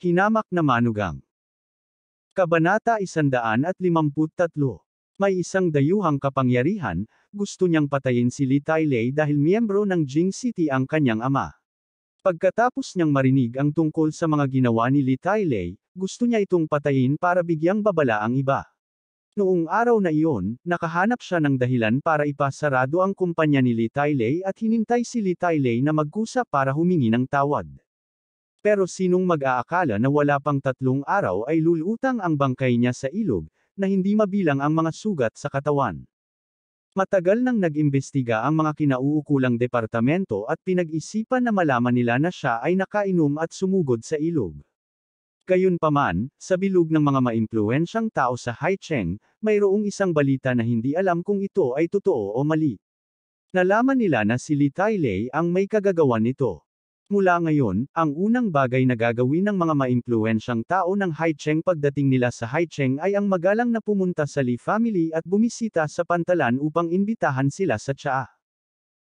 Hinamak na manugang. Kabanata 153. May isang dayuhang kapangyarihan, gusto niyang patayin si Li Tai Lei dahil miyembro ng Jing City ang kanyang ama. Pagkatapos niyang marinig ang tungkol sa mga ginawa ni Li Tai Lei, gusto niya itong patayin para bigyang babala ang iba. Noong araw na iyon, nakahanap siya ng dahilan para ipasarado ang kumpanya ni Li Tai Lei at hinintay si Li Tai Lei na mag-usap para humingi ng tawad. Pero sinong mag-aakala na wala pang tatlong araw ay lulutang ang bangkay niya sa ilog, na hindi mabilang ang mga sugat sa katawan. Matagal nang nag-imbestiga ang mga kinauukulang departamento at pinag-isipan na malaman nila na siya ay nakainom at sumugod sa ilog. Gayunpaman, sa bilog ng mga maimpluwensyang tao sa Haicheng, mayroong isang balita na hindi alam kung ito ay totoo o mali. Nalaman nila na si Li Tailei ang may kagagawan nito. Mula ngayon, ang unang bagay na gagawin ng mga maimpluwensyang tao ng Haicheng pagdating nila sa Haicheng ay ang magalang na pumunta sa Li family at bumisita sa pantalan upang imbitahan sila sa tsaa.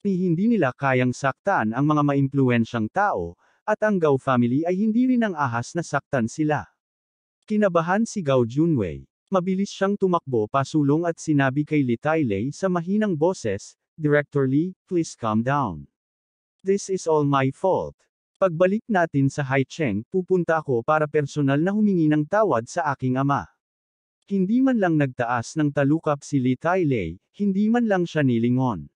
Ni hindi nila kayang saktan ang mga maimpluwensyang tao, at ang Gao family ay hindi rin ang ahas na saktan sila. Kinabahan si Gao Junwei. Mabilis siyang tumakbo pasulong at sinabi kay Li Tailei sa mahinang boses, Director Li, please calm down. This is all my fault. Pagbalik natin sa Haicheng, pupunta ako para personal na humingi ng tawad sa aking ama. Hindi man lang nagtaas ng talukap si Li Tailei, hindi man lang siya nilingon.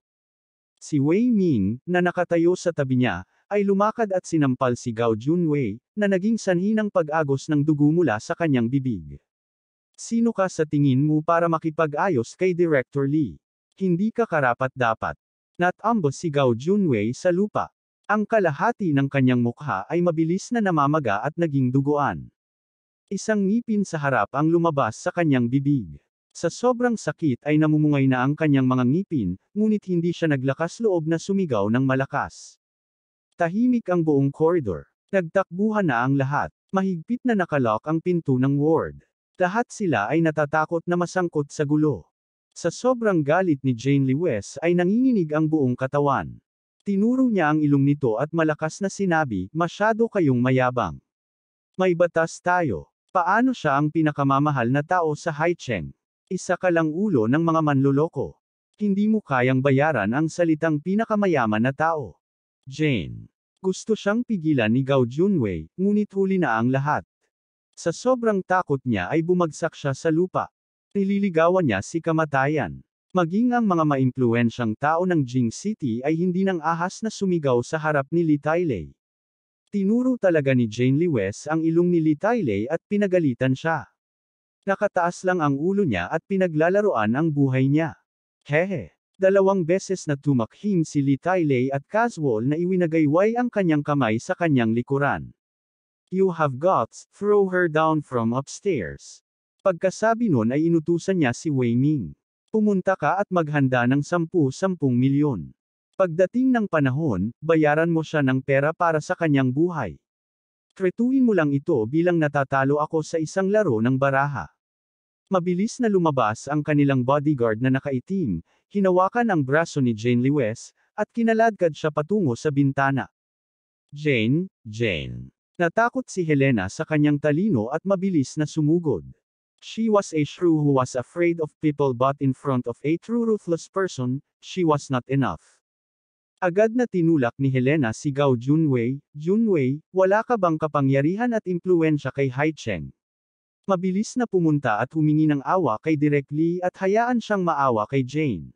Si Wei Ming, na nakatayo sa tabi niya, ay lumakad at sinampal si Gao Junwei, na naging sanhi ng pag-agos ng dugo mula sa kanyang bibig. Sino ka sa tingin mo para makipag-ayos kay Director Li? Hindi ka karapat dapat. Natambos si Gao Junwei sa lupa. Ang kalahati ng kanyang mukha ay mabilis na namamaga at naging duguan. Isang ngipin sa harap ang lumabas sa kanyang bibig. Sa sobrang sakit ay namumungay na ang kanyang mga ngipin, ngunit hindi siya naglakas loob na sumigaw ng malakas. Tahimik ang buong koridor. Nagtakbuhan na ang lahat. Mahigpit na nakalock ang pinto ng ward. Lahat sila ay natatakot na masangkot sa gulo. Sa sobrang galit ni Jane Lewis ay nanginginig ang buong katawan. Tinuro niya ang ilong nito at malakas na sinabi, masyado kayong mayabang. May batas tayo. Paano siya ang pinakamamahal na tao sa Haicheng? Isa ka lang ulo ng mga manloloko. Hindi mo kayang bayaran ang salitang pinakamayaman na tao. Jane. Gusto siyang pigilan ni Gao Junwei, ngunit huli na ang lahat. Sa sobrang takot niya ay bumagsak siya sa lupa. Nililigawan niya si kamatayan. Maging ang mga maimpluensyang tao ng Jing City ay hindi nang ahas na sumigaw sa harap ni Li Tailey. Tinuro talaga ni Jane Li West ang ilong ni Li Tailey at pinagalitan siya. Nakataas lang ang ulo niya at pinaglalaroan ang buhay niya. Hehe. Dalawang beses na tumakhin si Li Tailey at casual na iwinagayway ang kanyang kamay sa kanyang likuran. You have guts, throw her down from upstairs. Pagkasabi nun ay inutusan niya si Wei Ming. Pumunta ka at maghanda ng 10-10 milyon. Pagdating ng panahon, bayaran mo siya ng pera para sa kanyang buhay. Kretuin mo lang ito bilang natatalo ako sa isang laro ng baraha. Mabilis na lumabas ang kanilang bodyguard na nakaitim, hinawakan ang braso ni Jane Lewis, at kinaladkad siya patungo sa bintana. Jane, Jane. Natakot si Helena sa kanyang talino at mabilis na sumugod. She was a shrew who was afraid of people but in front of a true ruthless person, she was not enough. Agad na tinulak ni Helena si Gao Junwei, Junwei, wala ka bang kapangyarihan at impluensya kay Hai Cheng? Mabilis na pumunta at humingi ng awa kay Direk Lee at hayaan siyang maawa kay Jane.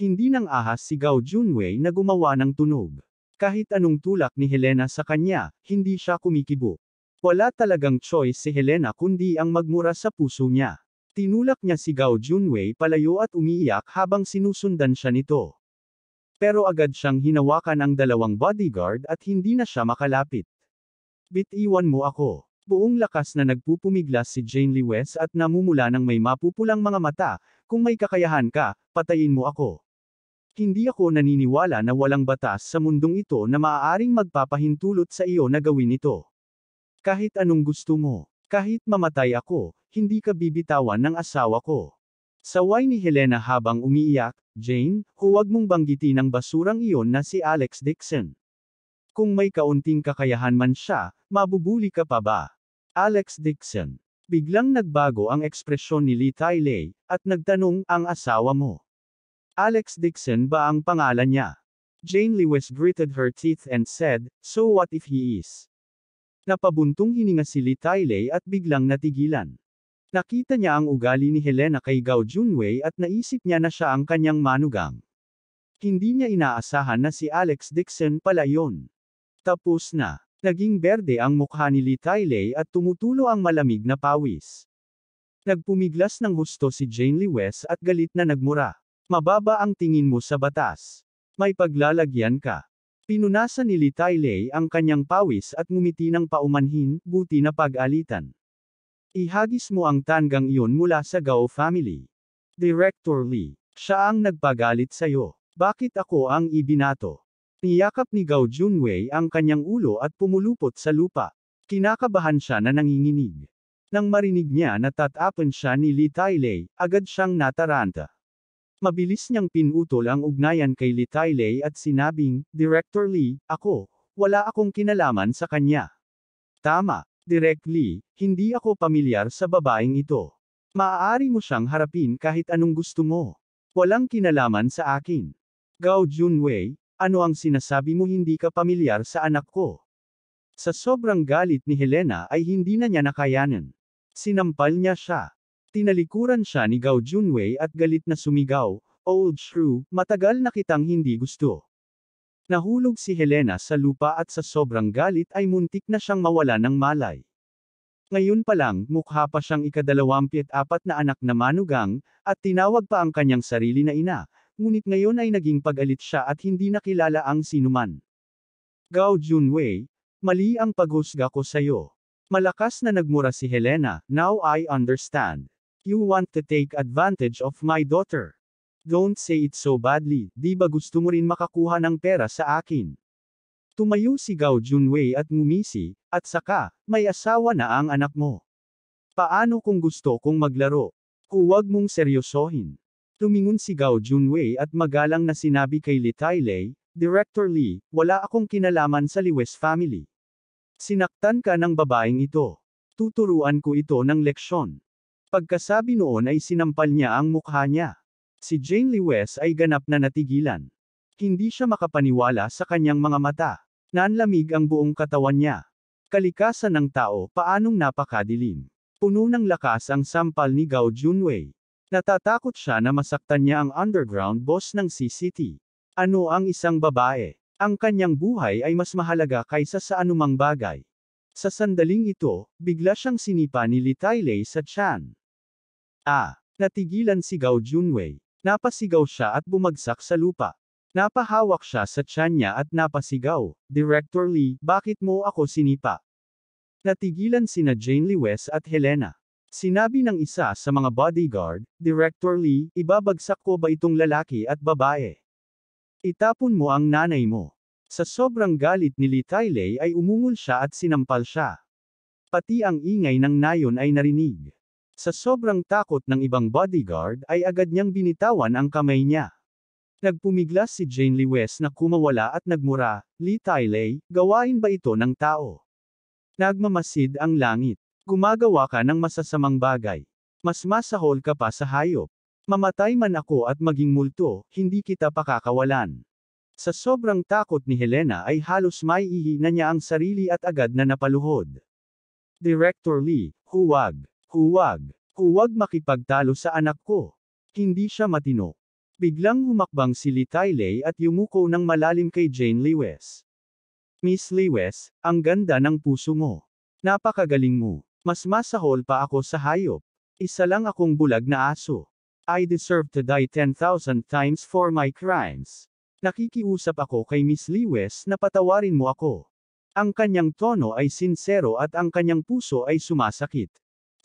Hindi nang ahas si Gao Junwei na gumawa ng tunog. Kahit anong tulak ni Helena sa kanya, hindi siya kumikibo. Wala talagang choice si Helena kundi ang magmura sa puso niya. Tinulak niya si Gao Junwei palayo at umiiyak habang sinusundan siya nito. Pero agad siyang hinawakan ang dalawang bodyguard at hindi na siya makalapit. Bitiwan mo ako. Buong lakas na nagpupumiglas si Jane Lewis at namumula ng may mapupulang mga mata, kung may kakayahan ka, patayin mo ako. Hindi ako naniniwala na walang batas sa mundong ito na maaaring magpapahintulot sa iyo na gawin ito. Kahit anong gusto mo, kahit mamatay ako, hindi ka bibitawan ng asawa ko. Saway ni Helena habang umiiyak, Jane, huwag mong banggitin ang basurang iyon na si Alex Dixon. Kung may kaunting kakayahan man siya, mabubuli ka pa ba? Alex Dixon. Biglang nagbago ang ekspresyon ni Lee Tai Lei, at nagtanong, ang asawa mo. Alex Dixon ba ang pangalan niya? Jane Lewis gritted her teeth and said, so what if he is? Napabuntong hininga si Lee Tailey at biglang natigilan. Nakita niya ang ugali ni Helena kay Gao Junwei at naisip niya na siya ang kanyang manugang. Hindi niya inaasahan na si Alex Dixon pala yon. Tapos na. Naging berde ang mukha ni Lee Tailey at tumutulo ang malamig na pawis. Nagpumiglas ng husto si Jane Lee West at galit na nagmura. Mababa ang tingin mo sa batas. May paglalagyan ka. Pinunasan ni Li Tailei ang kanyang pawis at ngumiti ng paumanhin, buti na pag-alitan. Ihagis mo ang tanggang iyon mula sa Gao family. Director Li, siya ang nagpagalit sa'yo. Bakit ako ang ibinato? Niyakap ni Gao Junwei ang kanyang ulo at pumulupot sa lupa. Kinakabahan siya na nanginginig. Nang marinig niya na tatapan siya ni Li Tailei, agad siyang nataranta. Mabilis niyang pinutol ang ugnayan kay Li Tailey at sinabing, Director Lee, ako, wala akong kinalaman sa kanya. Tama, Direct Lee, hindi ako pamilyar sa babaeng ito. Maaari mo siyang harapin kahit anong gusto mo. Walang kinalaman sa akin. Gao Junwei, ano ang sinasabi mo hindi ka pamilyar sa anak ko? Sa sobrang galit ni Helena ay hindi na niya nakayanan. Sinampal niya siya. Tinalikuran siya ni Gao Junwei at galit na sumigaw, Old Shrew, matagal na kitang hindi gusto. Nahulog si Helena sa lupa at sa sobrang galit ay muntik na siyang mawala ng malay. Ngayon pa lang, mukha pa siyang ikadalawampit apat na anak na manugang, at tinawag pa ang kanyang sarili na ina, ngunit ngayon ay naging pagalit siya at hindi nakilala ang sinuman. Gao Junwei, mali ang paghusga ko sayo. Malakas na nagmura si Helena, now I understand. You want to take advantage of my daughter. Don't say it so badly, di ba gusto mo rin makakuha ng pera sa akin? Tumayo si Gao Junwei at ngumisi, at saka, may asawa na ang anak mo. Paano kung gusto kong maglaro? Huwag mong seryosohin. Tumingon si Gao Junwei at magalang na sinabi kay Li Tailei, Director Li, wala akong kinalaman sa Liwes family. Sinaktan ka ng babaeng ito. Tuturuan ko ito ng leksyon. Pagkasabi noon ay sinampal niya ang mukha niya. Si Jane Lewis ay ganap na natigilan. Hindi siya makapaniwala sa kanyang mga mata. Nanlamig ang buong katawan niya. Kalikasan ng tao, paanong napakadilim. Puno ng lakas ang sampal ni Gao Junwei. Natatakot siya na masaktan niya ang underground boss ng CCT. Ano ang isang babae? Ang kanyang buhay ay mas mahalaga kaysa sa anumang bagay. Sa sandaling ito, bigla siyang sinipa ni Li Tailei sa Chan. Ah! Natigilan si Gao Junwei. Napasigaw siya at bumagsak sa lupa. Napahawak siya sa tiyan niya at napasigaw, Director Lee, bakit mo ako sinipa? Natigilan sina Jane Lewis at Helena. Sinabi ng isa sa mga bodyguard, Director Lee, ibabagsak ko ba itong lalaki at babae? Itapon mo ang nanay mo. Sa sobrang galit ni Lee Tailey ay umungol siya at sinampal siya. Pati ang ingay ng nayon ay narinig. Sa sobrang takot ng ibang bodyguard ay agad niyang binitawan ang kamay niya. Nagpumiglas si Jane Lee na kumawala at nagmura, Lee Tyley, gawain ba ito ng tao? Nagmamasid ang langit. Gumagawa ka ng masasamang bagay. Mas masahol ka pa sa hayop. Mamatay man ako at maging multo, hindi kita pakakawalan. Sa sobrang takot ni Helena ay halos maiihi na niya ang sarili at agad na napaluhod. Director Lee, huwag. Huwag, huwag makipagtalo sa anak ko. Hindi siya matino. Biglang humakbang si Li Tailey at yumuko ng malalim kay Jane Lewis. Miss Lewis, ang ganda ng puso mo. Napakagaling mo. Mas masahol pa ako sa hayop. Isa lang akong bulag na aso. I deserve to die 10,000 times for my crimes. Nakikiusap ako kay Miss Lewis na patawarin mo ako. Ang kanyang tono ay sinsero at ang kanyang puso ay sumasakit.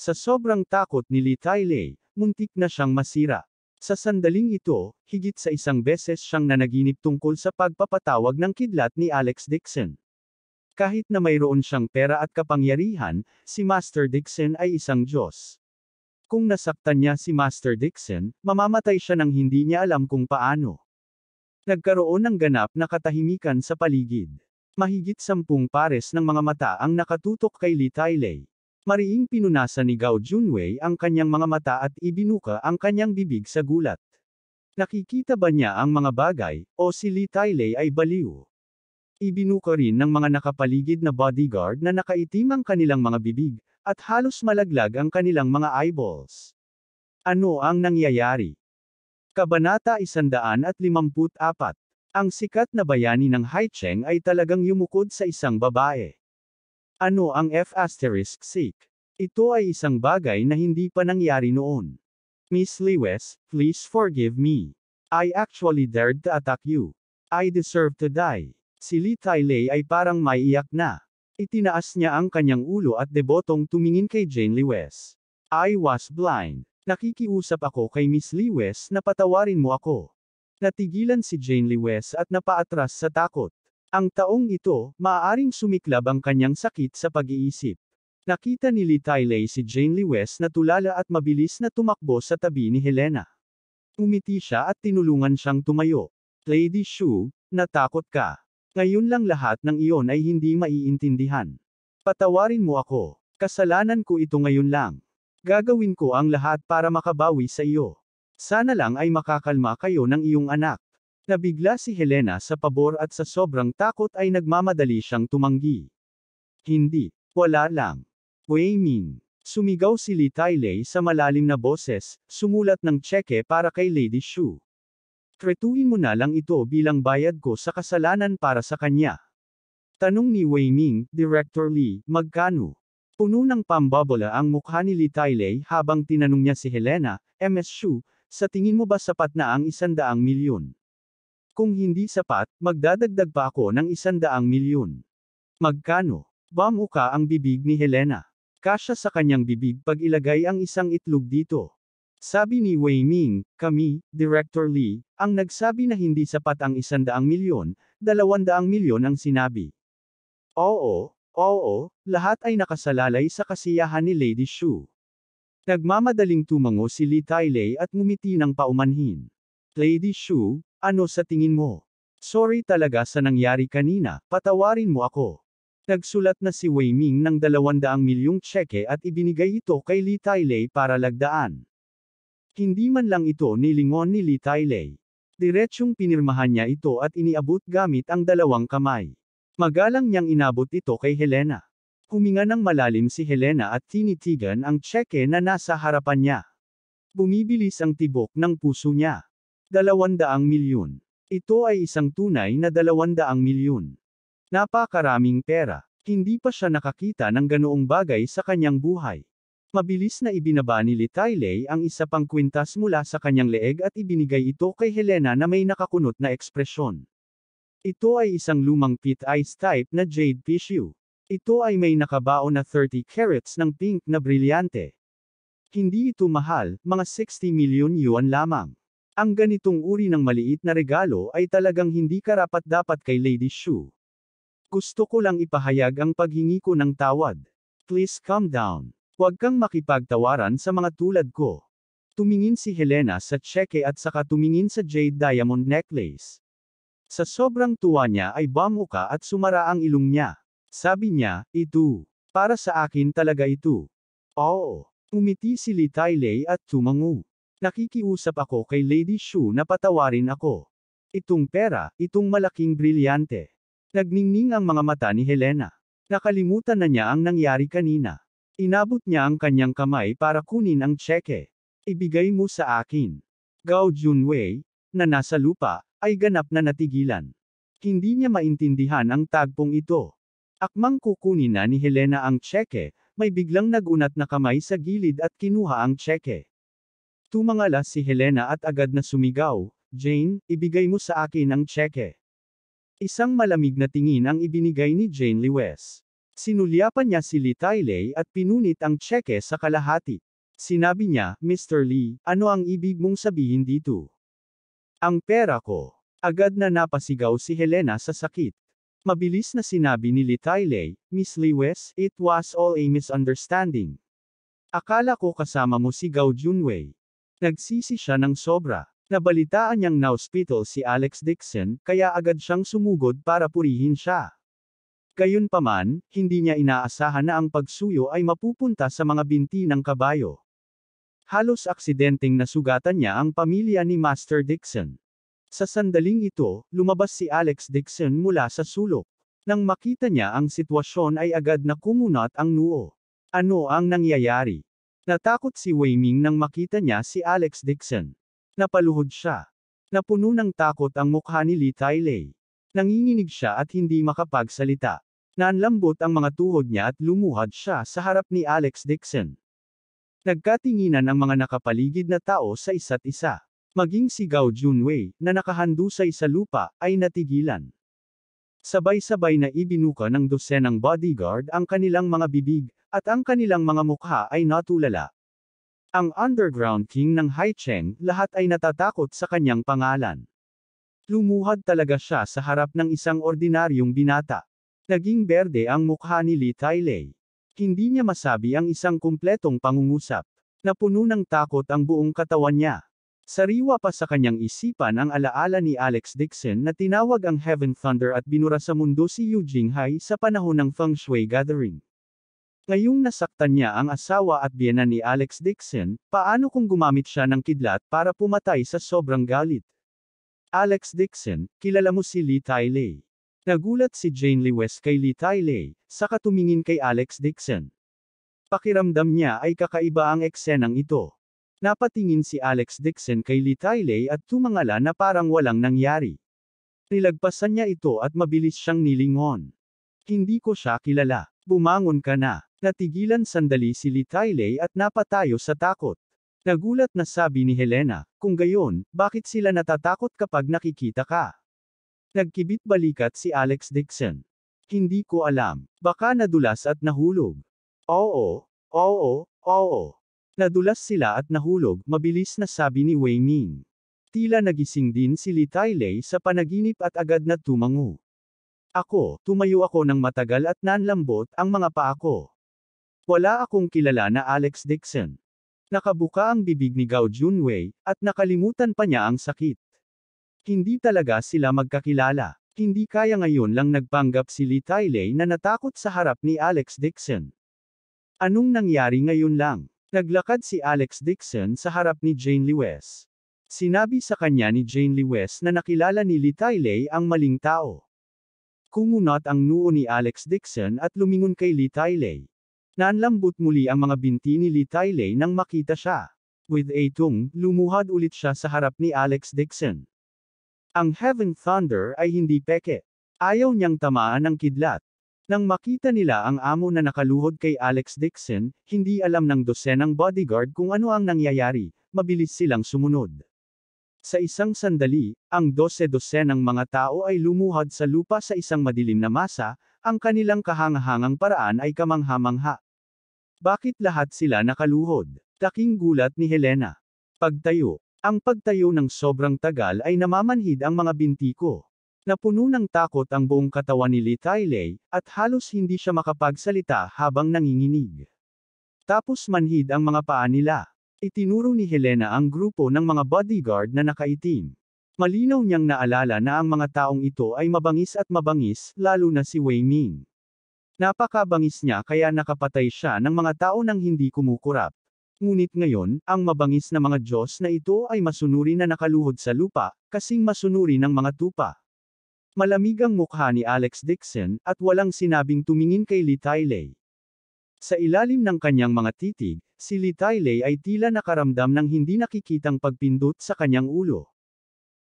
Sa sobrang takot ni Li Tailei, muntik na siyang masira. Sa sandaling ito, higit sa isang beses siyang nanaginip tungkol sa pagpapatawag ng kidlat ni Alex Dixon. Kahit na mayroon siyang pera at kapangyarihan, si Master Dixon ay isang Diyos. Kung nasaktan niya si Master Dixon, mamamatay siya nang hindi niya alam kung paano. Nagkaroon ng ganap na katahimikan sa paligid. Mahigit sampung pares ng mga mata ang nakatutok kay Li Tailei. Mariing pinunasan ni Gao Junwei ang kanyang mga mata at ibinuka ang kanyang bibig sa gulat. Nakikita ba niya ang mga bagay, o si Li Tailei ay baliw? Ibinuka rin ng mga nakapaligid na bodyguard na nakaitim ang kanilang mga bibig, at halos malaglag ang kanilang mga eyeballs. Ano ang nangyayari? Kabanata 154 Ang sikat na bayani ng Haicheng ay talagang yumukod sa isang babae. Ano ang F asterisk seek? Ito ay isang bagay na hindi pa nangyari noon. Miss Lewis, please forgive me. I actually dared to attack you. I deserve to die. Si Li Tai Lei ay parang maiiyak na. Itinaas niya ang kanyang ulo at debotong tumingin kay Jane Lewis. I was blind. Nakikiusap ako kay Miss Lewis na patawarin mo ako. Natigilan si Jane Lewis at napaatras sa takot. Ang taong ito, maaaring sumiklab ang kanyang sakit sa pag-iisip. Nakita ni Lee Tyley si Jane Lee West na tulala at mabilis na tumakbo sa tabi ni Helena. Umiti siya at tinulungan siyang tumayo. Lady Shu, natakot ka. Ngayon lang lahat ng iyon ay hindi maiintindihan. Patawarin mo ako. Kasalanan ko ito ngayon lang. Gagawin ko ang lahat para makabawi sa iyo. Sana lang ay makakalma kayo ng iyong anak. Nabigla si Helena sa pabor at sa sobrang takot ay nagmamadali siyang tumanggi. Hindi. Wala lang. Weimin. Sumigaw si Li Tailei sa malalim na boses, sumulat ng tseke para kay Lady Shu. Kretuin mo na lang ito bilang bayad ko sa kasalanan para sa kanya. Tanong ni Weiming, Director Li, magkano? Puno ng pambabola ang mukha ni Li Tailei habang tinanong niya si Helena, MS Shu, sa tingin mo ba sapat na ang isandaang milyon? Kung hindi sapat, magdadagdag pa ako ng isandaang milyon. Magkano? Bamuka ang bibig ni Helena. Kasya sa kanyang bibig pag ilagay ang isang itlog dito. Sabi ni Wei Ming, kami, Director Lee, ang nagsabi na hindi sapat ang isandaang milyon, dalawandaang milyon ang sinabi. Oo, oo, lahat ay nakasalalay sa kasiyahan ni Lady Shu. Nagmamadaling tumango si Lee Tai Lei at ngumiti ng paumanhin. Lady Shu, ano sa tingin mo? Sorry talaga sa nangyari kanina, patawarin mo ako. Nagsulat na si Wei Ming ng 200 milyong tseke at ibinigay ito kay Li Tailei para lagdaan. Hindi man lang ito nilingon ni Li Tailei. Diretsyong pinirmahan niya ito at iniabot gamit ang dalawang kamay. Magalang niyang inabot ito kay Helena. Huminga ng malalim si Helena at tinitigan ang tseke na nasa harapan niya. Bumibilis ang tibok ng puso niya. 200 milyon. Ito ay isang tunay na 200 milyon. Napakaraming pera. Hindi pa siya nakakita ng ganoong bagay sa kanyang buhay. Mabilis na ibinaba ni Litaylay ang isa pang kwintas mula sa kanyang leeg at ibinigay ito kay Helena na may nakakunot na ekspresyon. Ito ay isang lumang pit ice type na jade tissue. Ito ay may nakabao na 30 carats ng pink na brilyante. Hindi ito mahal, mga 60 milyon yuan lamang. Ang ganitong uri ng maliit na regalo ay talagang hindi karapat-dapat kay Lady Shu. Gusto ko lang ipahayag ang paghingi ko ng tawad. Please calm down. Huwag kang makipagtawaran sa mga tulad ko. Tumingin si Helena sa cheque at saka tumingin sa jade diamond necklace. Sa sobrang tuwa niya ay bamuka at sumara ang ilong niya. Sabi niya, ito. Para sa akin talaga ito. Oo. Umiti si Li Tai Lei at tumangu. Nakikiusap ako kay Lady Shu na patawarin ako. Itong pera, itong malaking brilyante. Nagningning ang mga mata ni Helena. Nakalimutan na niya ang nangyari kanina. Inabot niya ang kanyang kamay para kunin ang tseke. Ibigay mo sa akin. Gao Junwei, na nasa lupa, ay ganap na natigilan. Hindi niya maintindihan ang tagpong ito. Akmang kukunin na ni Helena ang tseke, may biglang nagunat na kamay sa gilid at kinuha ang tseke. Tumangala si Helena at agad na sumigaw, Jane, ibigay mo sa akin ang tseke. Isang malamig na tingin ang ibinigay ni Jane Lewis. Sinulyapan niya si Lee Tailey at pinunit ang tseke sa kalahati. Sinabi niya, Mr. Lee, ano ang ibig mong sabihin dito? Ang pera ko. Agad na napasigaw si Helena sa sakit. Mabilis na sinabi ni Lee Tailey, Miss Lewis, it was all a misunderstanding. Akala ko kasama mo si Gao Junwei. Nagsisi siya ng sobra. Nabalitaan niyang na-hospital si Alex Dixon, kaya agad siyang sumugod para purihin siya. Gayunpaman, hindi niya inaasahan na ang pagsuyo ay mapupunta sa mga binti ng kabayo. Halos aksidenteng nasugatan niya ang pamilya ni Master Dixon. Sa sandaling ito, lumabas si Alex Dixon mula sa sulok. Nang makita niya ang sitwasyon ay agad na kumunot ang nuo. Ano ang nangyayari? Natakot si Weiming nang makita niya si Alex Dixon. Napaluhod siya. Napuno ng takot ang mukha ni Li Tai Lei. Nanginginig siya at hindi makapagsalita. Naanlambot ang mga tuhod niya at lumuhad siya sa harap ni Alex Dixon. Nagkatinginan ang mga nakapaligid na tao sa isa't isa. Maging si Gao Junwei, na nakahandusay sa lupa, ay natigilan. Sabay-sabay na ibinuka ng dosenang bodyguard ang kanilang mga bibig, at ang kanilang mga mukha ay natulala. Ang underground king ng Haicheng, lahat ay natatakot sa kanyang pangalan. Lumuhad talaga siya sa harap ng isang ordinaryong binata. Naging berde ang mukha ni Li Tailei. Hindi niya masabi ang isang kumpletong pangungusap. Napuno ng takot ang buong katawan niya. Sariwa pa sa kanyang isipan ang alaala ni Alex Dixon na tinawag ang Heaven Thunder at binura sa mundo si Yu Jinghai sa panahon ng Feng Shui Gathering. Ngayong nasaktan niya ang asawa at biyena ni Alex Dixon, paano kung gumamit siya ng kidlat para pumatay sa sobrang galit? Alex Dixon, kilala mo si Lee Tyley. Nagulat si Jane West kay Lee Tyley, saka tumingin kay Alex Dixon. Pakiramdam niya ay kakaiba ang eksenang ito. Napatingin si Alex Dixon kay Lee Tyley at tumangala na parang walang nangyari. Nilagpasan niya ito at mabilis siyang nilingon. Hindi ko siya kilala. Bumangon ka na. Natigilan sandali si Li Litaylay at napatayo sa takot. Nagulat na sabi ni Helena, kung gayon, bakit sila natatakot kapag nakikita ka? Nagkibit balikat si Alex Dixon. Hindi ko alam. Baka nadulas at nahulog. Oo, oo, oo. Nadulas sila at nahulog, mabilis na sabi ni Wei Ming. Tila nagising din si Li Tailei sa panaginip at agad na tumango. Ako, tumayo ako ng matagal at nanlambot ang mga paa ko. Wala akong kilala na Alex Dixon. Nakabuka ang bibig ni Gao Junwei, at nakalimutan pa niya ang sakit. Hindi talaga sila magkakilala. Hindi kaya ngayon lang nagpanggap si Li Tailey na natakot sa harap ni Alex Dixon. Anong nangyari ngayon lang? Naglakad si Alex Dixon sa harap ni Jane Lewis. Sinabi sa kanya ni Jane Lewis na nakilala ni Li Tailey ang maling tao. Kumunot ang noo ni Alex Dixon at lumingon kay Li Tailey. Naanlambot muli ang mga binti ni Li Tai Lei nang makita siya. With a tung, lumuhad ulit siya sa harap ni Alex Dixon. Ang Heaven Thunder ay hindi peke. Ayaw niyang tamaan ang kidlat. Nang makita nila ang amo na nakaluhod kay Alex Dixon, hindi alam ng dosenang bodyguard kung ano ang nangyayari, mabilis silang sumunod. Sa isang sandali, ang dose-dosenang mga tao ay lumuhad sa lupa sa isang madilim na masa, ang kanilang kahangahangang paraan ay kamanghamangha. Bakit lahat sila nakaluhod? Taking gulat ni Helena. Pagtayo. Ang pagtayo ng sobrang tagal ay namamanhid ang mga binti ko. Napuno ng takot ang buong katawan ni Lee Tailey, at halos hindi siya makapagsalita habang nanginginig. Tapos manhid ang mga paa nila. Itinuro ni Helena ang grupo ng mga bodyguard na nakaitim. Malinaw niyang naalala na ang mga taong ito ay mabangis at mabangis, lalo na si Wei Ming. Napakabangis niya kaya nakapatay siya ng mga tao nang hindi kumukurap. Ngunit ngayon, ang mabangis na mga Diyos na ito ay masunuri na nakaluhod sa lupa, kasing masunuri ng mga tupa. Malamig ang mukha ni Alex Dixon, at walang sinabing tumingin kay Lee Tailey. Sa ilalim ng kanyang mga titig, si Lee Tailey ay tila nakaramdam ng hindi nakikitang pagpindot sa kanyang ulo.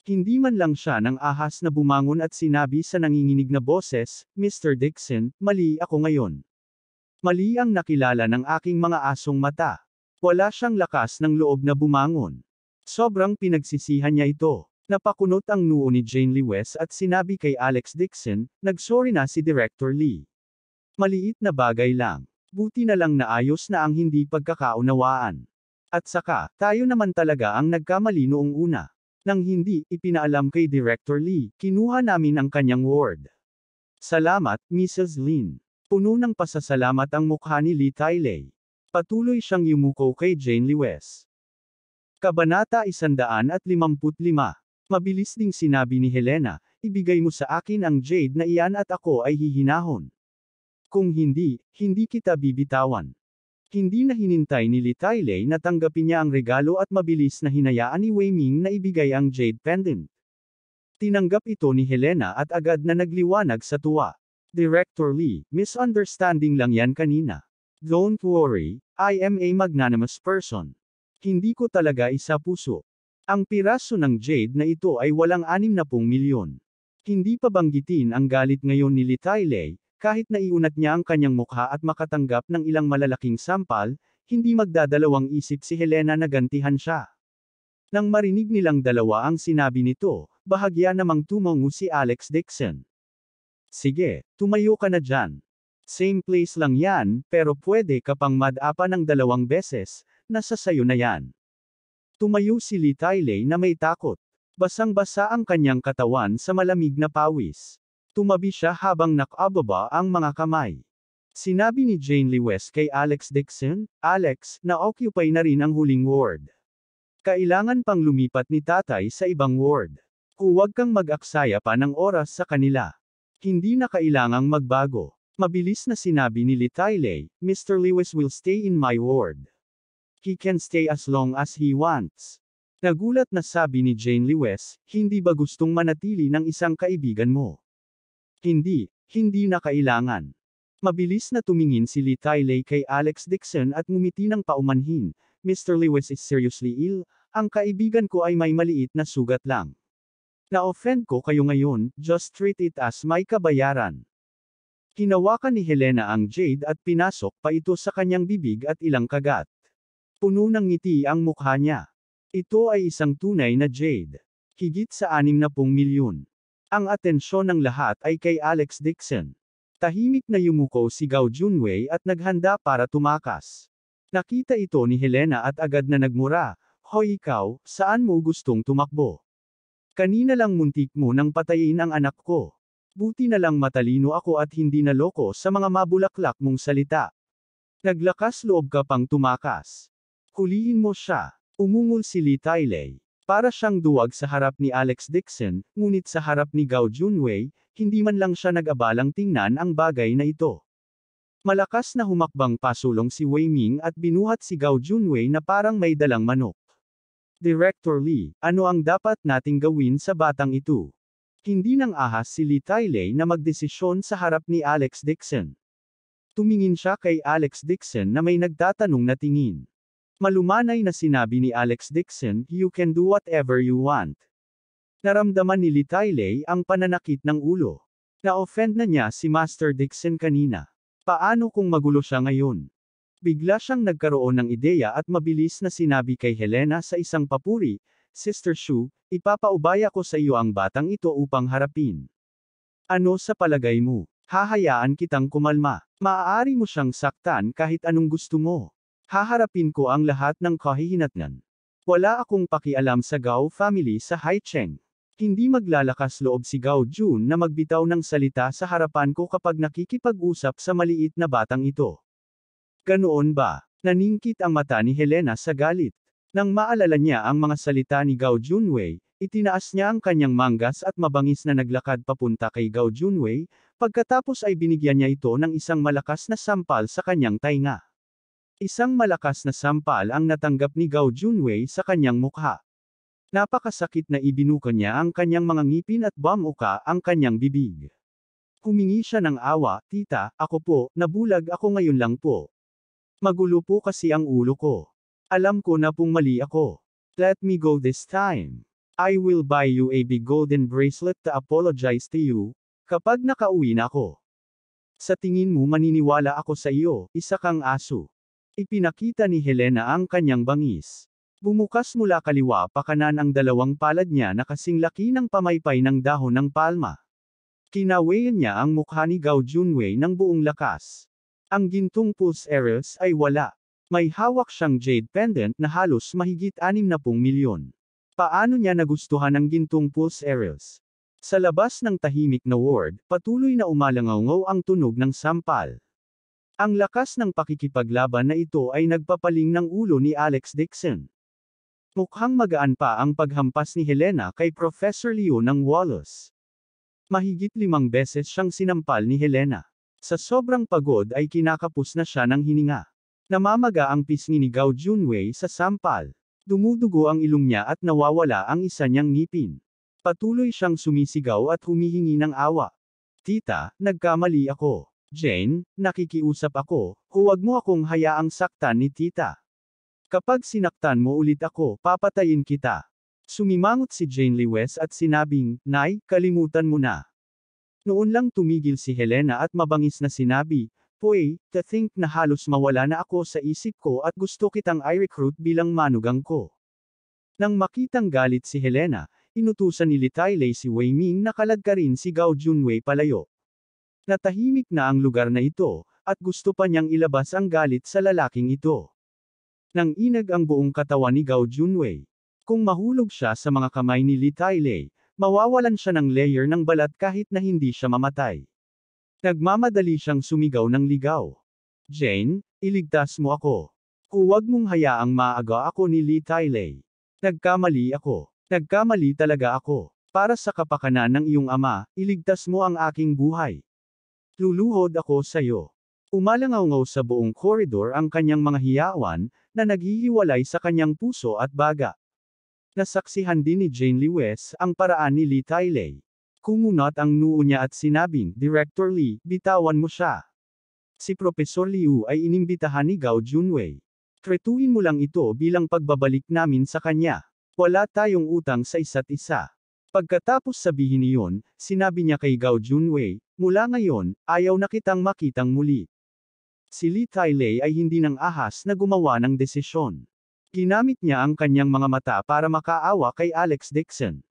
Hindi man lang siya ng ahas na bumangon at sinabi sa nanginginig na boses, Mr. Dixon, mali ako ngayon. Mali ang nakilala ng aking mga asong mata. Wala siyang lakas ng loob na bumangon. Sobrang pinagsisihan niya ito. Napakunot ang noo ni Jane Lewis at sinabi kay Alex Dixon, nagsorry na si Director Lee. Maliit na bagay lang. Buti na lang naayos na ang hindi pagkakaunawaan. At saka, tayo naman talaga ang nagkamali noong una. Nang hindi ipinaalam kay Director Lee, kinuha namin ang kanyang word. Salamat, Mrs. Lin. Puno ng pasasalamat ang mukha ni Lee Tai Lei. Patuloy siyang yumuko kay Jane Lewis. Kabanata 155. Mabilis ding sinabi ni Helena, ibigay mo sa akin ang jade na iyan at ako ay hihinahon. Kung hindi, hindi kita bibitawan. Hindi na hinintay ni Li Tailei na tanggapin niya ang regalo at mabilis na hinayaan ni Wei Ming na ibigay ang jade pendant. Tinanggap ito ni Helena at agad na nagliwanag sa tuwa. Director Li, misunderstanding lang yan kanina. Don't worry, I am a magnanimous person. Hindi ko talaga isa puso. Ang piraso ng jade na ito ay walang 60 milyon. Hindi pa banggitin ang galit ngayon ni Li Tailei, kahit naiunat niya ang kanyang mukha at makatanggap ng ilang malalaking sampal, hindi magdadalawang isip si Helena na gantihan siya. Nang marinig nilang dalawa ang sinabi nito, bahagya namang tumungo si Alex Dixon. Sige, tumayo ka na dyan. Same place lang yan, pero pwede ka pang madapa ng dalawang beses, nasa sayo na yan. Tumayo si Lee Tyley na may takot. Basang-basa ang kanyang katawan sa malamig na pawis. Tumabi siya habang nakababa ang mga kamay. Sinabi ni Jane Lewis kay Alex Dixon, Alex, na occupy na rin ang huling ward. Kailangan pang lumipat ni tatay sa ibang ward. Huwag kang mag-aksaya pa ng oras sa kanila. Hindi na kailangang magbago. Mabilis na sinabi ni Litayle, Mr. Lewis will stay in my ward. He can stay as long as he wants. Nagulat na sabi ni Jane Lewis, hindi ba gustong manatili ng isang kaibigan mo? Hindi, hindi na kailangan. Mabilis na tumingin si Lee Tyley kay Alex Dixon at ngumiti ng paumanhin, Mr. Lewis is seriously ill, ang kaibigan ko ay may maliit na sugat lang. Na-offend ko kayo ngayon, just treat it as may kabayaran. Hinawakan ni Helena ang jade at pinasok pa ito sa kanyang bibig at ilang kagat. Puno ng ngiti ang mukha niya. Ito ay isang tunay na jade. Higit sa anim na 60 milyon. Ang atensyon ng lahat ay kay Alex Dixon. Tahimik na yumuko si Gao Junwei at naghanda para tumakas. Nakita ito ni Helena at agad na nagmura, Hoy ikaw, saan mo gustong tumakbo? Kanina lang muntik mo nang patayin ang anak ko. Buti na lang matalino ako at hindi naloko sa mga mabulaklak mong salita. Naglakas loob ka pang tumakas. Huliin mo siya, umungol si Li Tailei. Para siyang duwag sa harap ni Alex Dixon, ngunit sa harap ni Gao Junwei, hindi man lang siya nag-abalang tingnan ang bagay na ito. Malakas na humakbang pasulong si Wei Ming at binuhat si Gao Junwei na parang may dalang manok. Director Lee, ano ang dapat nating gawin sa batang ito? Hindi nang ahas si Lee Tailey na magdesisyon sa harap ni Alex Dixon. Tumingin siya kay Alex Dixon na may nagtatanong na tingin. Malumanay na sinabi ni Alex Dixon, you can do whatever you want. Naramdaman ni Litaylay ang pananakit ng ulo. Na-offend na niya si Master Dixon kanina. Paano kung magulo siya ngayon? Bigla siyang nagkaroon ng ideya at mabilis na sinabi kay Helena sa isang papuri, Sister Shu, ipapaubaya ko sa iyo ang batang ito upang harapin. Ano sa palagay mo? Hahayaan kitang kumalma. Maaari mo siyang saktan kahit anong gusto mo. Haharapin ko ang lahat ng kahihinatnan. Wala akong pakialam sa Gao family sa Haicheng. Hindi maglalakas loob si Gao Jun na magbitaw ng salita sa harapan ko kapag nakikipag-usap sa maliit na batang ito. Ganoon ba? Naningkit ang mata ni Helena sa galit. Nang maalala niya ang mga salita ni Gao Junwei, itinaas niya ang kanyang manggas at mabangis na naglakad papunta kay Gao Junwei, pagkatapos ay binigyan niya ito ng isang malakas na sampal sa kanyang tainga. Isang malakas na sampal ang natanggap ni Gao Junwei sa kanyang mukha. Napakasakit na ibinuka niya ang kanyang mga ngipin at bamuka ang kanyang bibig. Humingi siya ng awa, tita, ako po, nabulag ako ngayon lang po. Magulo po kasi ang ulo ko. Alam ko na pong mali ako. Let me go this time. I will buy you a big golden bracelet to apologize to you, kapag nakauwi na ako. Sa tingin mo maniniwala ako sa iyo, isa kang aso. Ipinakita ni Helena ang kanyang bangis. Bumukas mula kaliwa pa kanan ang dalawang palad niya na kasing laki ng pamaypay ng dahon ng palma. Kinawayan niya ang mukha ni Gao Junwei ng buong lakas. Ang gintong pulse eros ay wala. May hawak siyang jade pendant na halos mahigit 60 milyon. Paano niya nagustuhan ang gintong pulse eros? Sa labas ng tahimik na ward, patuloy na umalangaw ang tunog ng sampal. Ang lakas ng pakikipaglaban na ito ay nagpapaling ng ulo ni Alex Dixon. Mukhang magaan pa ang paghampas ni Helena kay Professor Leo ng Wallace. Mahigit limang beses siyang sinampal ni Helena. Sa sobrang pagod ay kinakapos na siya ng hininga. Namamaga ang pisngi ni Gao Junwei sa sampal. Dumudugo ang ilong niya at nawawala ang isa niyang ngipin. Patuloy siyang sumisigaw at humihingi ng awa. Tita, nagkamali ako. Jane, nakikiusap ako, huwag mo akong hayaang saktan ni tita. Kapag sinaktan mo ulit ako, papatayin kita. Sumimangot si Jane Lewis at sinabing, Nay, kalimutan mo na. Noon lang tumigil si Helena at mabangis na sinabi, Poy, to think na halos mawala na ako sa isip ko at gusto kitang i-recruit bilang manugang ko. Nang makitang galit si Helena, inutusan ni Litay Lay si Wei Ming na kalad rin si Gao Junwei palayo. Natahimik na ang lugar na ito, at gusto pa niyang ilabas ang galit sa lalaking ito. Nang inag ang buong katawan ni Gao Junwei. Kung mahulog siya sa mga kamay ni Li Tai Lei, mawawalan siya ng layer ng balat kahit na hindi siya mamatay. Nagmamadali siyang sumigaw ng ligaw. Jane, iligtas mo ako. Huwag mong hayaang maaga ako ni Li Tai Lei. Nagkamali ako. Nagkamali talaga ako. Para sa kapakanan ng iyong ama, iligtas mo ang aking buhay. Luluhod ako sa iyo. Umalangaw sa buong koridor ang kanyang mga hiyawan, na naghihiwalay sa kanyang puso at baga. Nasaksihan din ni Jane Lewis ang paraan ni Lee Tyley. Kumunot ang noo niya at sinabing, Director Lee, bitawan mo siya. Si Professor Liu ay inimbitahan ni Gao Junwei. Tretuin mo lang ito bilang pagbabalik namin sa kanya. Wala tayong utang sa isa't isa. Pagkatapos sabihin iyon, sinabi niya kay Gao Junwei, mula ngayon, ayaw na kitang makitang muli. Si Li Tailei ay hindi ng ahas na gumawa ng desisyon. Ginamit niya ang kanyang mga mata para makaawa kay Alex Dixon.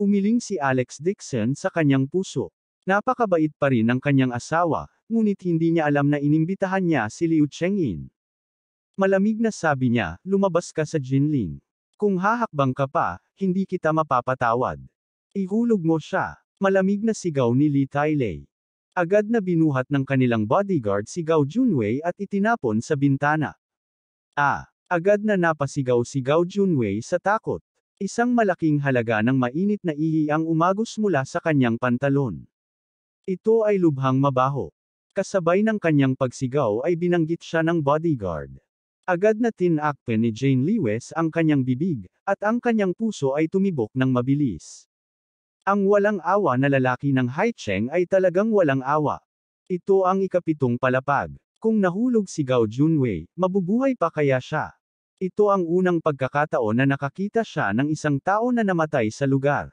Umiling si Alex Dixon sa kanyang puso. Napakabait pa rin ang kanyang asawa, ngunit hindi niya alam na inimbitahan niya si Liu Chengin. Malamig na sabi niya, lumabas ka sa Jinling. Kung hahakbang ka pa, hindi kita mapapatawad. Ihulog mo siya. Malamig na sigaw ni Lee Tailey. Agad na binuhat ng kanilang bodyguard si Gao Junwei at itinapon sa bintana. Ah! Agad na napasigaw si Gao Junwei sa takot. Isang malaking halaga ng mainit na ihi ang umagos mula sa kanyang pantalon. Ito ay lubhang mabaho. Kasabay ng kanyang pagsigaw ay binanggit siya ng bodyguard. Agad na tinakpe ni Jane Lewis ang kanyang bibig, at ang kanyang puso ay tumibok ng mabilis. Ang walang awa na lalaki ng Haicheng ay talagang walang awa. Ito ang ikapitong palapag. Kung nahulog si Gao Junwei, mabubuhay pa kaya siya? Ito ang unang pagkakataon na nakakita siya ng isang tao na namatay sa lugar.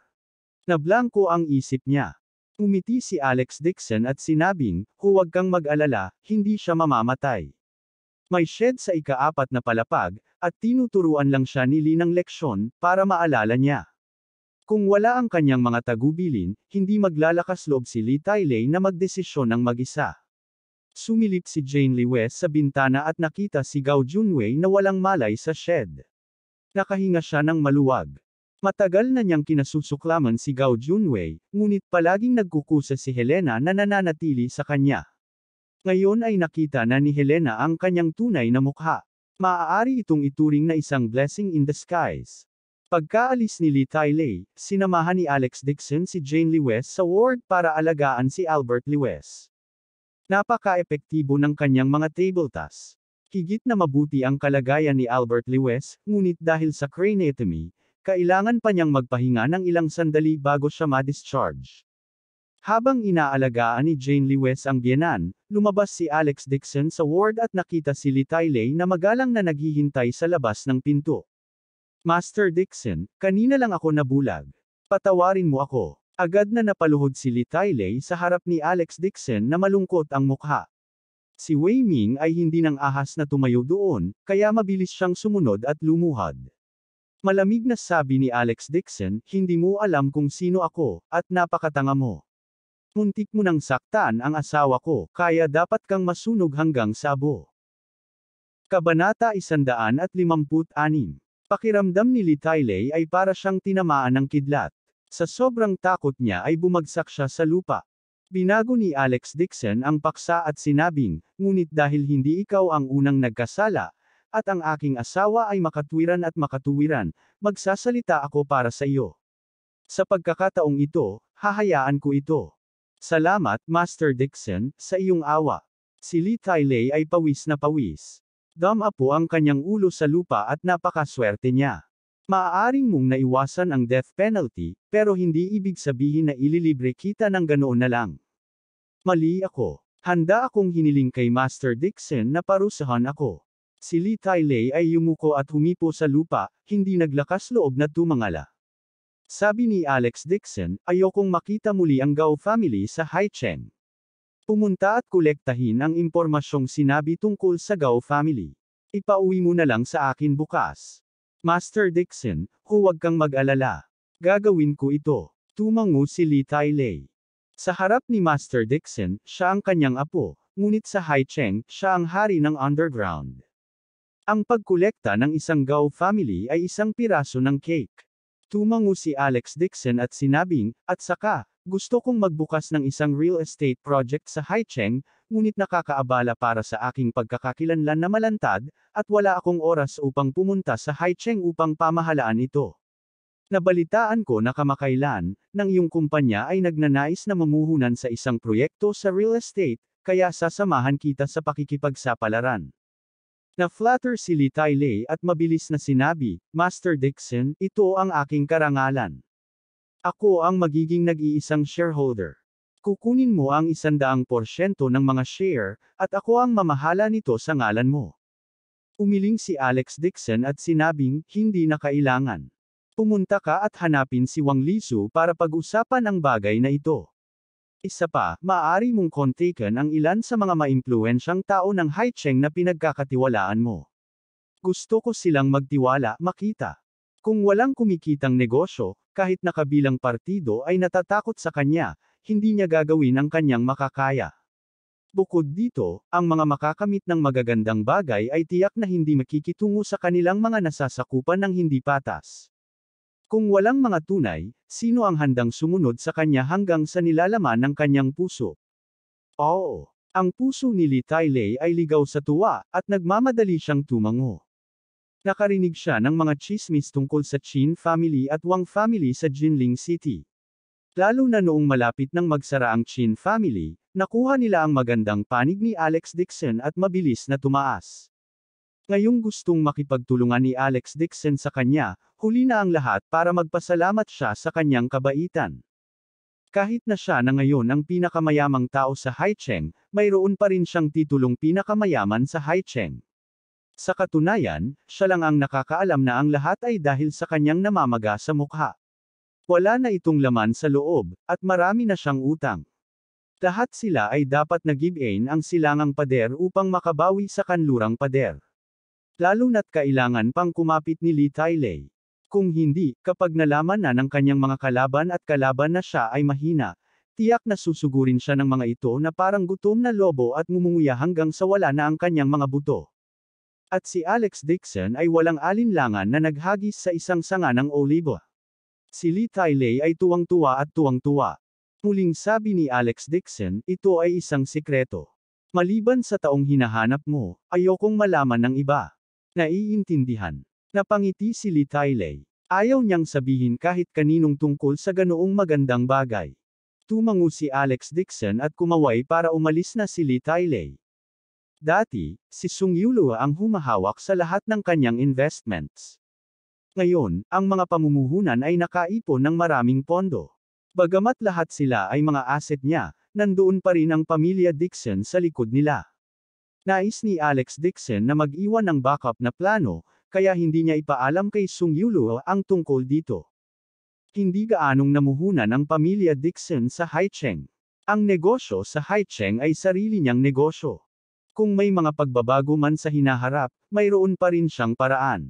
Nablangko ang isip niya. Umiti si Alex Dixon at sinabing, huwag kang mag-alala, hindi siya mamamatay. May shed sa ikaapat na palapag, at tinuturuan lang siya ni Lee ng leksyon, para maalala niya. Kung wala ang kanyang mga tagubilin, hindi maglalakas loob si Lee tai Tailey na magdesisyon ng mag-isa. Sumilip si Jane Lee West sa bintana at nakita si Gao Junwei na walang malay sa shed. Nakahinga siya ng maluwag. Matagal na niyang kinasusuklaman si Gao Junwei, ngunit palaging nagkukusa si Helena na nananatili sa kanya. Ngayon ay nakita na ni Helena ang kanyang tunay na mukha. Maaari itong ituring na isang blessing in disguise. Pagkaalis ni Lee Tyley, sinamahan ni Alex Dixon si Jane Lewis sa ward para alagaan si Albert Lewis. Napaka-epektibo ng kanyang mga table tasks. Higit na mabuti ang kalagayan ni Albert Lewis, ngunit dahil sa craniotomy, kailangan pa niyang magpahinga ng ilang sandali bago siya ma-discharge. Habang inaalagaan ni Jane Lewis ang biyanan, lumabas si Alex Dixon sa ward at nakita si Lee Tyley na magalang na naghihintay sa labas ng pinto. Master Dixon, kanina lang ako nabulag. Patawarin mo ako. Agad na napaluhod si Li Tailei sa harap ni Alex Dixon na malungkot ang mukha. Si Wei Ming ay hindi nang ahas na tumayo doon, kaya mabilis siyang sumunod at lumuhad. Malamig na sabi ni Alex Dixon, hindi mo alam kung sino ako, at napakatanga mo. Muntik mo nang saktan ang asawa ko, kaya dapat kang masunog hanggang sabo. Kabanata 156 Pakiramdam ni Li Litaylay ay para siyang tinamaan ng kidlat. Sa sobrang takot niya ay bumagsak siya sa lupa. Binago ni Alex Dixon ang paksa at sinabing, ngunit dahil hindi ikaw ang unang nagkasala, at ang aking asawa ay makatwiran at makatuwiran, magsasalita ako para sa iyo. Sa pagkakataong ito, hahayaan ko ito. Salamat, Master Dixon, sa iyong awa. Si Lee Tai Lei ay pawis na pawis. Damapo ang kanyang ulo sa lupa at napakaswerte niya. Maaaring mong naiwasan ang death penalty, pero hindi ibig sabihin na ililibre kita ng ganoon na lang. Mali ako. Handa akong hiniling kay Master Dixon na parusahan ako. Si Li Tai Lei ay yumuko at humipo sa lupa, hindi naglakas loob na tumangala. Sabi ni Alex Dixon, ayokong makita muli ang Gao family sa Haicheng. Pumunta at kolektahin ang impormasyong sinabi tungkol sa Gao family. Ipauwi mo na lang sa akin bukas. Master Dixon, huwag kang mag-alala. Gagawin ko ito. Tumango si Li Tai Lei. Sa harap ni Master Dixon, siya ang kanyang apo, ngunit sa Hai Cheng, siya ang hari ng underground. Ang pagkolekta ng isang Gao family ay isang piraso ng cake. Tumango si Alex Dixon at sinabing, at saka, gusto kong magbukas ng isang real estate project sa Haicheng, ngunit nakakaabala para sa aking pagkakakilanlan na malantad, at wala akong oras upang pumunta sa Haicheng upang pamahalaan ito. Nabalitaan ko na kamakailan, nang iyong kumpanya ay nagnanais na mamuhunan sa isang proyekto sa real estate, kaya sasamahan kita sa pakikipagsapalaran. Na-flatter si Li Tai Lei at mabilis na sinabi, Master Dixon, ito ang aking karangalan. Ako ang magiging nag-iisang shareholder. Kukunin mo ang isandaang porsyento ng mga share, at ako ang mamahala nito sa ngalan mo. Umiling si Alex Dixon at sinabing, hindi na kailangan. Pumunta ka at hanapin si Wang Lisu para pag-usapan ang bagay na ito. Isa pa, maaari mong kontaken ang ilan sa mga maimpluensyang tao ng Haicheng na pinagkakatiwalaan mo. Gusto ko silang magtiwala, makita. Kung walang kumikitang negosyo, kahit nakabilang partido ay natatakot sa kanya, hindi niya gagawin ang kanyang makakaya. Bukod dito, ang mga makakamit ng magagandang bagay ay tiyak na hindi makikitungo sa kanilang mga nasasakupan ng hindi patas. Kung walang mga tunay, sino ang handang sumunod sa kanya hanggang sa nilalaman ng kanyang puso? Oo, ang puso ni Li Tai Lei ay ligaw sa tuwa, at nagmamadali siyang tumango. Nakarinig siya ng mga chismis tungkol sa Chin family at Wang family sa Jinling City. Lalo na noong malapit nang magsara ang Chin family, nakuha nila ang magandang panig ni Alex Dixon at mabilis na tumaas. Ngayong gustong makipagtulungan ni Alex Dixon sa kanya, huli na ang lahat para magpasalamat siya sa kanyang kabaitan. Kahit na siya na ngayon ang pinakamayamang tao sa Haicheng, mayroon pa rin siyang titulong pinakamayaman sa Haicheng. Sa katunayan, siya lang ang nakakaalam na ang lahat ay dahil sa kanyang namamaga sa mukha. Wala na itong laman sa loob, at marami na siyang utang. Lahat sila ay dapat na give-in ang silangang pader upang makabawi sa kanlurang pader. Lalo na't kailangan pang kumapit ni Lee Lei. Kung hindi, kapag nalaman na ng kanyang mga kalaban at kalaban na siya ay mahina, tiyak na susugurin siya ng mga ito na parang gutom na lobo at ngumunguya hanggang sa wala na ang kanyang mga buto. At si Alex Dixon ay walang alinlangan na naghagis sa isang sanga ng olibo. Si Lee Tyley ay tuwang-tuwa at tuwang-tuwa. Muling sabi ni Alex Dixon, ito ay isang sikreto. Maliban sa taong hinahanap mo, ayokong malaman ng iba. Naiintindihan. Napangiti si Lee Tyley. Ayaw niyang sabihin kahit kaninong tungkol sa ganoong magandang bagay. Tumango si Alex Dixon at kumaway para umalis na si Lee Tyley. Dati, si Sung Yulua ang humahawak sa lahat ng kanyang investments. Ngayon, ang mga pamumuhunan ay nakaipon ng maraming pondo. Bagamat lahat sila ay mga asset niya, nandoon pa rin ang pamilya Dixon sa likod nila. Nais ni Alex Dixon na mag-iwan ng backup na plano, kaya hindi niya ipaalam kay Sung Yulua ang tungkol dito. Hindi gaanong namuhunan ang pamilya Dixon sa Haicheng. Ang negosyo sa Haicheng ay sarili niyang negosyo. Kung may mga pagbabago man sa hinaharap, mayroon pa rin siyang paraan.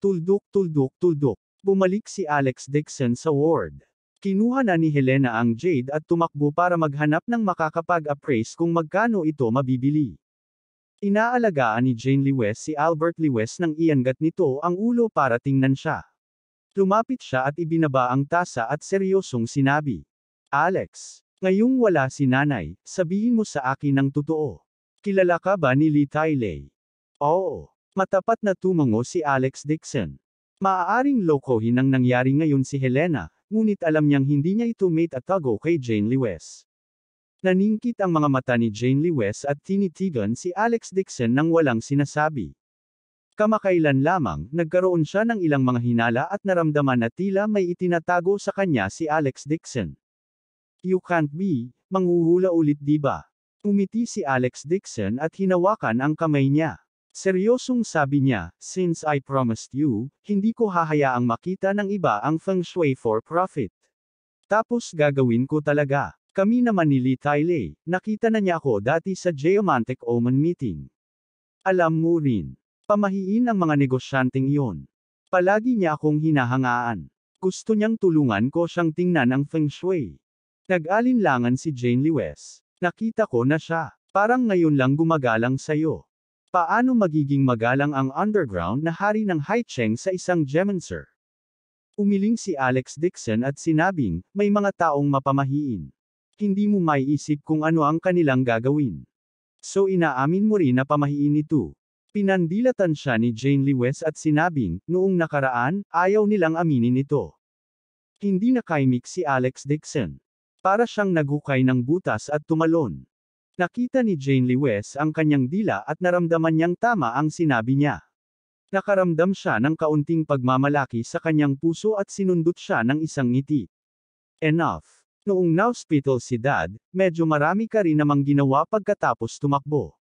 Tuldok tuldok tuldok. Bumalik si Alex Dixon sa ward. Kinuha na ni Helena ang jade at tumakbo para maghanap ng makakapag-appraise kung magkano ito mabibili. Inaalagaan ni Jane Lewis si Albert Lewis nang iangat nito ang ulo para tingnan siya. Lumapit siya at ibinaba ang tasa at seryosong sinabi. Alex, ngayong wala si nanay, sabihin mo sa akin ang totoo. Kilala ka ba ni Lee Tyley? Oo. Matapat na tumango si Alex Dixon. Maaaring lokohin ang nangyari ngayon si Helena, ngunit alam niyang hindi niya ito mate at kay Jane Lewis. Naningkit ang mga mata ni Jane Lewis at tinitigan si Alex Dixon nang walang sinasabi. Kamakailan lamang, nagkaroon siya ng ilang mga hinala at naramdaman na tila may itinatago sa kanya si Alex Dixon. You can't be, manghuhula ulit diba? Umiti si Alex Dixon at hinawakan ang kamay niya. Seryosong sabi niya, since I promised you, hindi ko hahayaang makita ng iba ang feng shui for profit. Tapos gagawin ko talaga. Kami naman ni Lee Lei, nakita na niya ako dati sa Geomantic Omen meeting. Alam mo rin, pamahiin ang mga negosyanteng iyon. Palagi niya akong hinahangaan. Gusto niyang tulungan ko siyang tingnan ang feng shui. Nag-alinlangan si Jane Lewis. Nakita ko na siya. Parang ngayon lang gumagalang sa'yo. Paano magiging magalang ang underground na hari ng Haicheng sa isang Gemenser? Umiling si Alex Dixon at sinabing, may mga taong mapamahiin. Hindi mo maiisip kung ano ang kanilang gagawin. So inaamin mo rin na pamahiin ito. Pinandilatan siya ni Jane Lewis at sinabing, noong nakaraan, ayaw nilang aminin ito. Hindi nakaimik si Alex Dixon. Para siyang nagukay ng butas at tumalon. Nakita ni Jane Lewis ang kanyang dila at naramdaman niyang tama ang sinabi niya. Nakaramdam siya ng kaunting pagmamalaki sa kanyang puso at sinundot siya ng isang ngiti. Enough. Noong na si Dad, medyo marami ka rin namang ginawa pagkatapos tumakbo.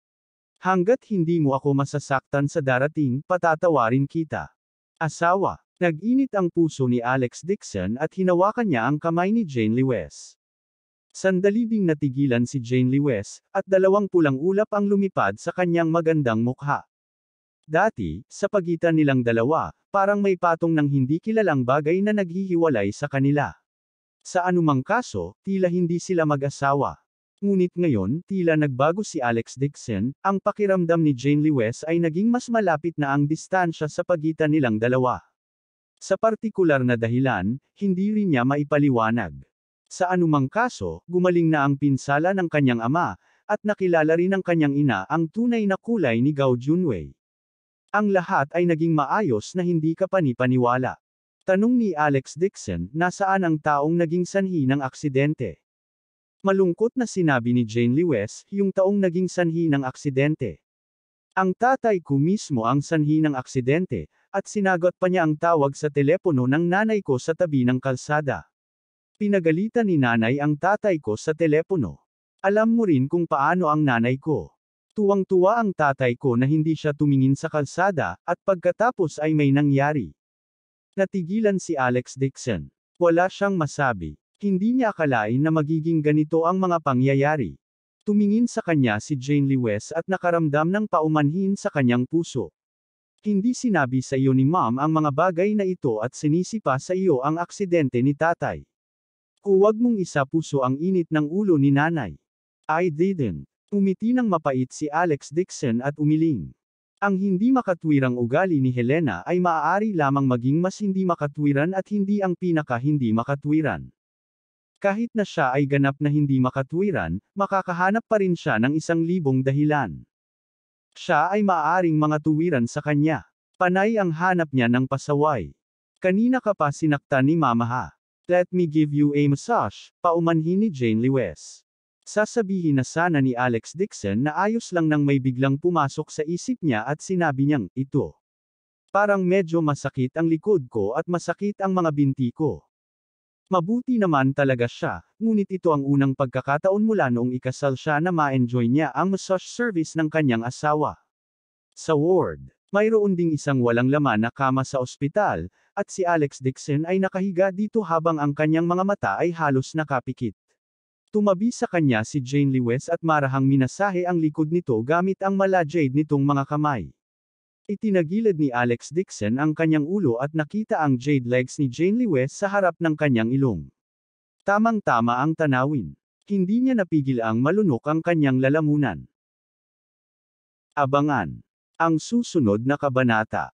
Hanggat hindi mo ako masasaktan sa darating, patatawarin kita. Asawa. Nag-init ang puso ni Alex Dixon at hinawakan niya ang kamay ni Jane Lewis. Sandali ding natigilan si Jane Lewis, at dalawang pulang ulap ang lumipad sa kanyang magandang mukha. Dati, sa pagitan nilang dalawa, parang may patong ng hindi kilalang bagay na naghihiwalay sa kanila. Sa anumang kaso, tila hindi sila mag-asawa. Ngunit ngayon, tila nagbago si Alex Dixon, ang pakiramdam ni Jane Lewis ay naging mas malapit na ang distansya sa pagitan nilang dalawa. Sa partikular na dahilan, hindi rin niya maipaliwanag. Sa anumang kaso, gumaling na ang pinsala ng kanyang ama, at nakilala rin ng kanyang ina ang tunay na kulay ni Gao Junwei. Ang lahat ay naging maayos na hindi ka panipaniwala. Tanong ni Alex Dixon, nasaan ang taong naging sanhi ng aksidente? Malungkot na sinabi ni Jane Lewis, yung taong naging sanhi ng aksidente. Ang tatay ko mismo ang sanhi ng aksidente, at sinagot pa niya ang tawag sa telepono ng nanay ko sa tabi ng kalsada. Pinagalitan ni nanay ang tatay ko sa telepono. Alam mo rin kung paano ang nanay ko. Tuwang-tuwa ang tatay ko na hindi siya tumingin sa kalsada, at pagkatapos ay may nangyari. Natigilan si Alex Dixon. Wala siyang masabi. Hindi niya akalain na magiging ganito ang mga pangyayari. Tumingin sa kanya si Jane Lewis at nakaramdam ng paumanhin sa kanyang puso. Hindi sinabi sa iyo ni ma'am ang mga bagay na ito at sinisipa sa iyo ang aksidente ni tatay. Huwag mong isa puso ang init ng ulo ni nanay. I didn't. Umiti ng mapait si Alex Dixon at umiling. Ang hindi makatwirang ugali ni Helena ay maaari lamang maging mas hindi makatwiran at hindi ang pinaka hindi makatwiran. Kahit na siya ay ganap na hindi makatwiran, makakahanap pa rin siya ng isang libong dahilan. Siya ay maaaring mga tuwiran sa kanya. Panay ang hanap niya ng pasaway. Kanina ka pa sinakta ni Mama ha. Let me give you a massage, paumanhin ni Jane Lewis. Sasabihin na sana ni Alex Dixon na ayos lang nang may biglang pumasok sa isip niya at sinabi niyang, ito. Parang medyo masakit ang likod ko at masakit ang mga binti ko. Mabuti naman talaga siya, ngunit ito ang unang pagkakataon mula noong ikasal siya na ma-enjoy niya ang massage service ng kanyang asawa. Sa ward, mayroon ding isang walang laman na kama sa ospital, at si Alex Dixon ay nakahiga dito habang ang kanyang mga mata ay halos nakapikit. Tumabi sa kanya si Jane Lewis at marahang minasahe ang likod nito gamit ang mala jade nitong mga kamay. Itinagilid ni Alex Dixon ang kanyang ulo at nakita ang jade legs ni Jane Lewis sa harap ng kanyang ilong. Tamang-tama ang tanawin. Hindi niya napigil ang malunok ang kanyang lalamunan. Abangan! Ang susunod na kabanata